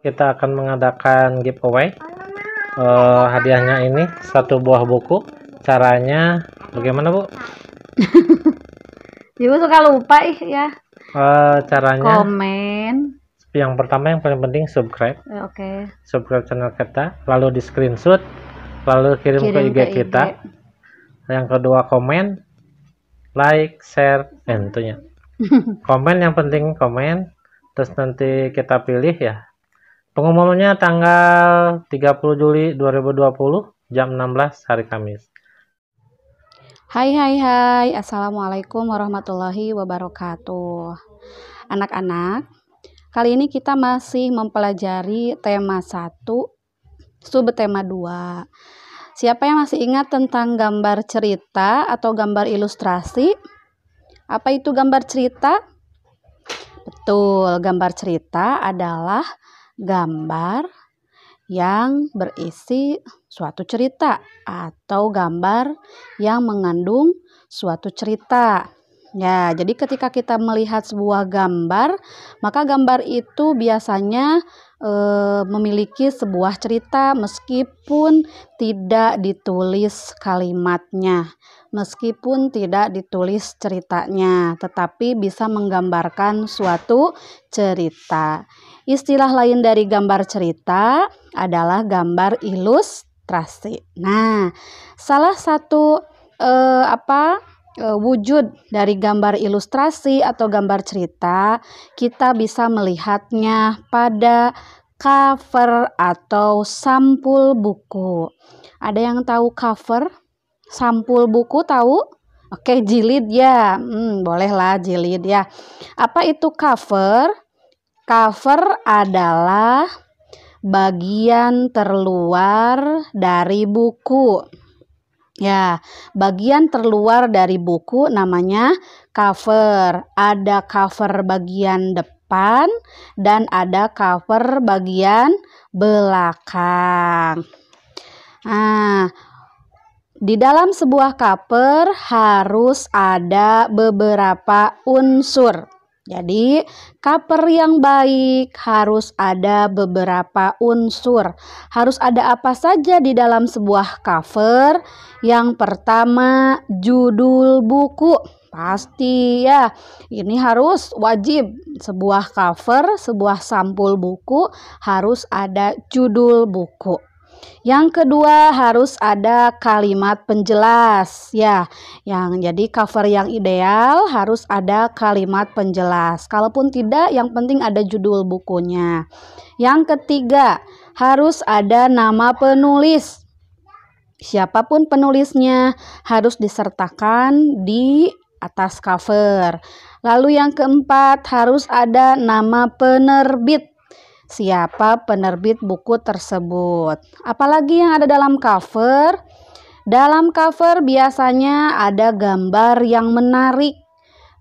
kita akan mengadakan giveaway uh, hadiahnya ini satu buah buku caranya bagaimana bu? Ibu suka lupa ih ya. Uh, caranya komen yang pertama yang paling penting subscribe oke okay. subscribe channel kita lalu di screenshot lalu kirim, kirim ke IG ke IG. kita yang kedua komen like share dan eh, tentunya komen yang penting komen terus nanti kita pilih ya Pengumumannya tanggal 30 Juli 2020 jam 16 hari Kamis. Hai hai hai, Assalamualaikum warahmatullahi wabarakatuh. Anak-anak, kali ini kita masih mempelajari tema 1, subtema 2. Siapa yang masih ingat tentang gambar cerita atau gambar ilustrasi? Apa itu gambar cerita? Betul, gambar cerita adalah gambar yang berisi suatu cerita atau gambar yang mengandung suatu cerita. Ya, jadi ketika kita melihat sebuah gambar, maka gambar itu biasanya e, memiliki sebuah cerita meskipun tidak ditulis kalimatnya, meskipun tidak ditulis ceritanya, tetapi bisa menggambarkan suatu cerita. Istilah lain dari gambar cerita adalah gambar ilustrasi. Nah, salah satu eh, apa eh, wujud dari gambar ilustrasi atau gambar cerita, kita bisa melihatnya pada cover atau sampul buku. Ada yang tahu cover? Sampul buku tahu? Oke, jilid ya. Hmm, bolehlah jilid ya. Apa itu cover? Cover adalah bagian terluar dari buku. Ya, bagian terluar dari buku namanya cover. Ada cover bagian depan dan ada cover bagian belakang. Nah, di dalam sebuah cover harus ada beberapa unsur. Jadi, cover yang baik harus ada beberapa unsur. Harus ada apa saja di dalam sebuah cover? Yang pertama, judul buku. Pasti ya, ini harus wajib. Sebuah cover, sebuah sampul buku harus ada judul buku. Yang kedua harus ada kalimat penjelas ya. Yang jadi cover yang ideal harus ada kalimat penjelas. Kalaupun tidak yang penting ada judul bukunya. Yang ketiga harus ada nama penulis. Siapapun penulisnya harus disertakan di atas cover. Lalu yang keempat harus ada nama penerbit siapa penerbit buku tersebut. Apalagi yang ada dalam cover? Dalam cover biasanya ada gambar yang menarik.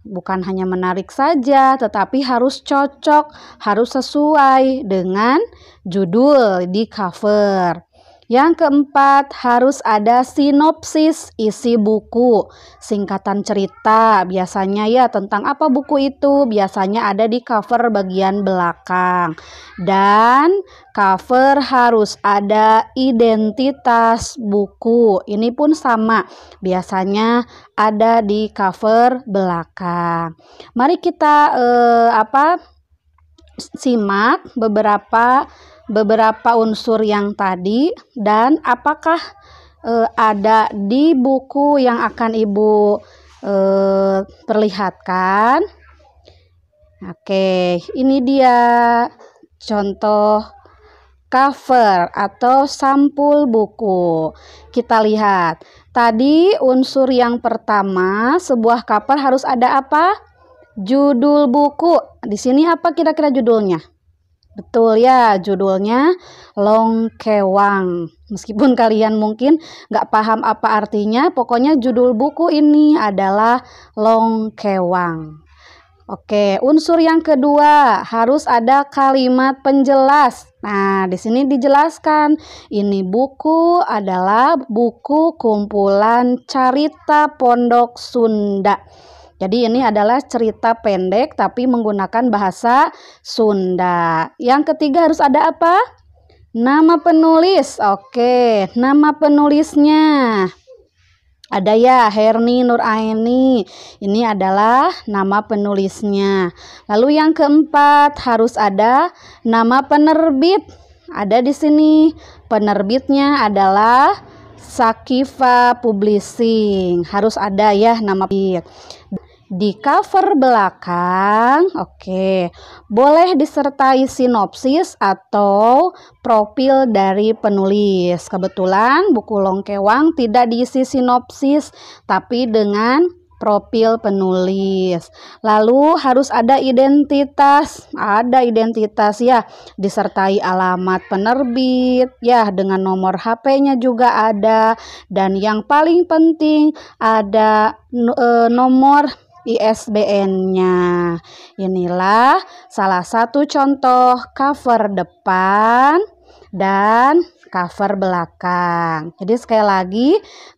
Bukan hanya menarik saja, tetapi harus cocok, harus sesuai dengan judul di cover. Yang keempat, harus ada sinopsis isi buku. Singkatan cerita biasanya ya tentang apa buku itu biasanya ada di cover bagian belakang. Dan cover harus ada identitas buku. Ini pun sama. Biasanya ada di cover belakang. Mari kita eh, apa simak beberapa beberapa unsur yang tadi dan apakah e, ada di buku yang akan Ibu e, perlihatkan. Oke, ini dia contoh cover atau sampul buku. Kita lihat. Tadi unsur yang pertama, sebuah cover harus ada apa? Judul buku. Di sini apa kira-kira judulnya? Betul ya, judulnya Long Longkewang. Meskipun kalian mungkin nggak paham apa artinya, pokoknya judul buku ini adalah Long Longkewang. Oke, unsur yang kedua harus ada kalimat penjelas. Nah, di sini dijelaskan ini buku adalah buku kumpulan carita Pondok Sunda. Jadi ini adalah cerita pendek tapi menggunakan bahasa Sunda. Yang ketiga harus ada apa? Nama penulis. Oke, nama penulisnya. Ada ya Herni Nuraini. Ini adalah nama penulisnya. Lalu yang keempat harus ada nama penerbit. Ada di sini. Penerbitnya adalah Sakifa Publishing. Harus ada ya nama penerbit di cover belakang, oke, okay, boleh disertai sinopsis atau profil dari penulis. Kebetulan buku Longkewang tidak diisi sinopsis, tapi dengan profil penulis. Lalu harus ada identitas, ada identitas ya, disertai alamat penerbit ya dengan nomor HP-nya juga ada dan yang paling penting ada eh, nomor ISBN-nya. Inilah salah satu contoh cover depan dan cover belakang. Jadi sekali lagi,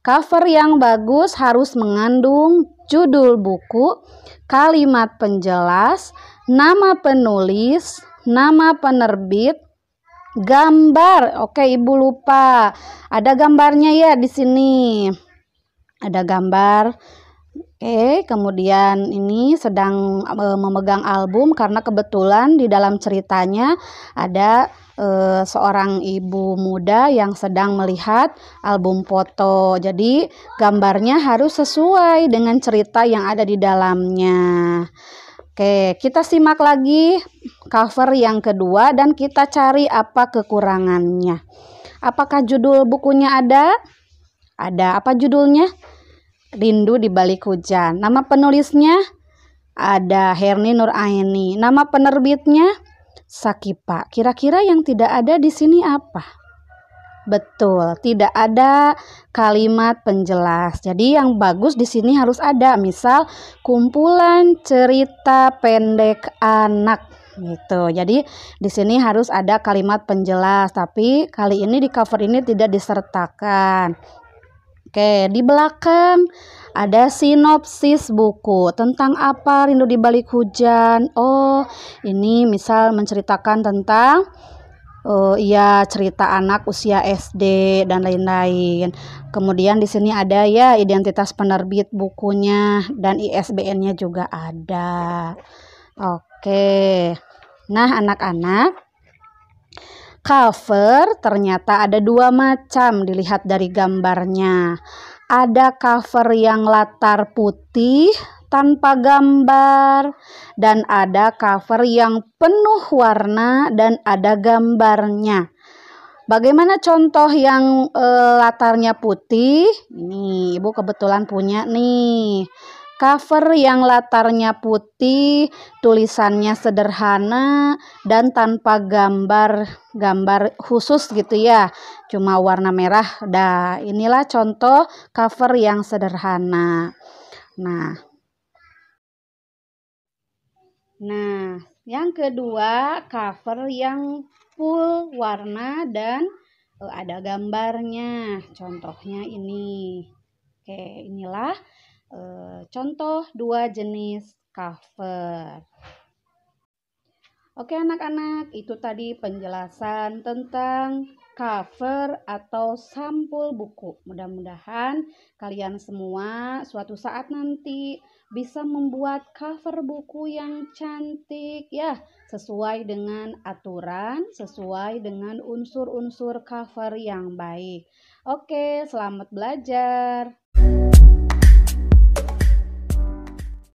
cover yang bagus harus mengandung judul buku, kalimat penjelas, nama penulis, nama penerbit, gambar. Oke, Ibu lupa. Ada gambarnya ya di sini. Ada gambar Oke, kemudian ini sedang e, memegang album karena kebetulan di dalam ceritanya ada e, seorang ibu muda yang sedang melihat album foto. Jadi, gambarnya harus sesuai dengan cerita yang ada di dalamnya. Oke, kita simak lagi cover yang kedua dan kita cari apa kekurangannya. Apakah judul bukunya ada? Ada. Apa judulnya? Rindu di Balik Hujan. Nama penulisnya ada Herni Nur Aini. Nama penerbitnya Sakipa. Kira-kira yang tidak ada di sini apa? Betul, tidak ada kalimat penjelas. Jadi yang bagus di sini harus ada, misal kumpulan cerita pendek anak gitu. Jadi di sini harus ada kalimat penjelas, tapi kali ini di cover ini tidak disertakan. Oke, di belakang ada sinopsis buku tentang apa rindu di balik hujan. Oh, ini misal menceritakan tentang uh, ya cerita anak usia SD dan lain-lain. Kemudian di sini ada ya identitas penerbit bukunya dan ISBN-nya juga ada. Oke. Nah, anak-anak Cover ternyata ada dua macam dilihat dari gambarnya. Ada cover yang latar putih tanpa gambar dan ada cover yang penuh warna dan ada gambarnya. Bagaimana contoh yang e, latarnya putih? Ini Ibu kebetulan punya nih. Cover yang latarnya putih, tulisannya sederhana dan tanpa gambar-gambar khusus gitu ya. Cuma warna merah. Dah, inilah contoh cover yang sederhana. Nah. Nah, yang kedua cover yang full warna dan eh, ada gambarnya. Contohnya ini. Oke, inilah Eh, contoh dua jenis cover. Oke anak-anak, itu tadi penjelasan tentang cover atau sampul buku. Mudah-mudahan kalian semua suatu saat nanti bisa membuat cover buku yang cantik ya, sesuai dengan aturan, sesuai dengan unsur-unsur cover yang baik. Oke, selamat belajar.